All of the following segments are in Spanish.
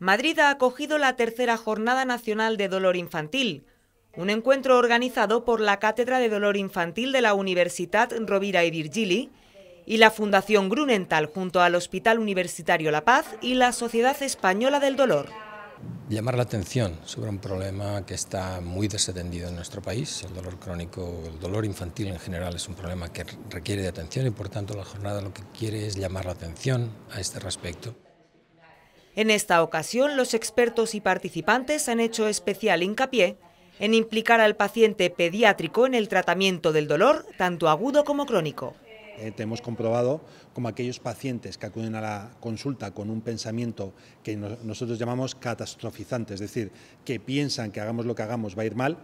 Madrid ha acogido la tercera Jornada Nacional de Dolor Infantil, un encuentro organizado por la Cátedra de Dolor Infantil de la Universitat Rovira y Virgili y la Fundación Grunenthal junto al Hospital Universitario La Paz y la Sociedad Española del Dolor. Llamar la atención sobre un problema que está muy desatendido en nuestro país. El dolor crónico, el dolor infantil en general es un problema que requiere de atención y por tanto la jornada lo que quiere es llamar la atención a este respecto. En esta ocasión, los expertos y participantes han hecho especial hincapié en implicar al paciente pediátrico en el tratamiento del dolor, tanto agudo como crónico. Eh, hemos comprobado como aquellos pacientes que acuden a la consulta con un pensamiento que nosotros llamamos catastrofizante, es decir, que piensan que hagamos lo que hagamos va a ir mal,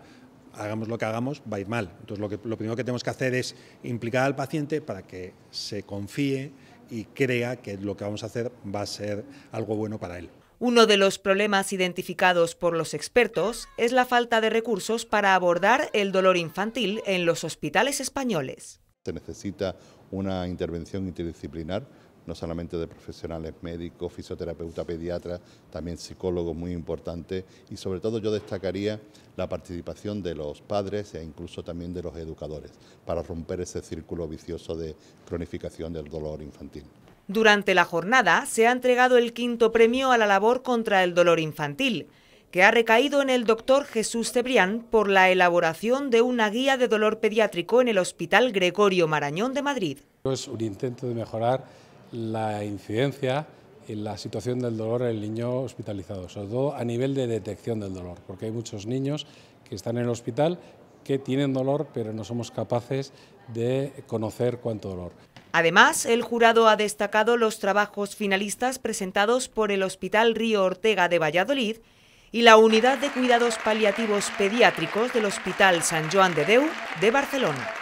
hagamos lo que hagamos va a ir mal. Entonces lo primero que tenemos que hacer es implicar al paciente para que se confíe, y crea que lo que vamos a hacer va a ser algo bueno para él. Uno de los problemas identificados por los expertos es la falta de recursos para abordar el dolor infantil en los hospitales españoles. Se necesita una intervención interdisciplinar no solamente de profesionales médicos, fisioterapeuta, pediatra, también psicólogos muy importante... y sobre todo yo destacaría la participación de los padres e incluso también de los educadores para romper ese círculo vicioso de cronificación del dolor infantil. Durante la jornada se ha entregado el quinto premio a la labor contra el dolor infantil, que ha recaído en el doctor Jesús Cebrián por la elaboración de una guía de dolor pediátrico en el Hospital Gregorio Marañón de Madrid. Es un intento de mejorar la incidencia en la situación del dolor en el niño hospitalizado, sobre todo a nivel de detección del dolor, porque hay muchos niños que están en el hospital que tienen dolor, pero no somos capaces de conocer cuánto dolor. Además, el jurado ha destacado los trabajos finalistas presentados por el Hospital Río Ortega de Valladolid y la Unidad de Cuidados Paliativos Pediátricos del Hospital San Joan de Deu de Barcelona.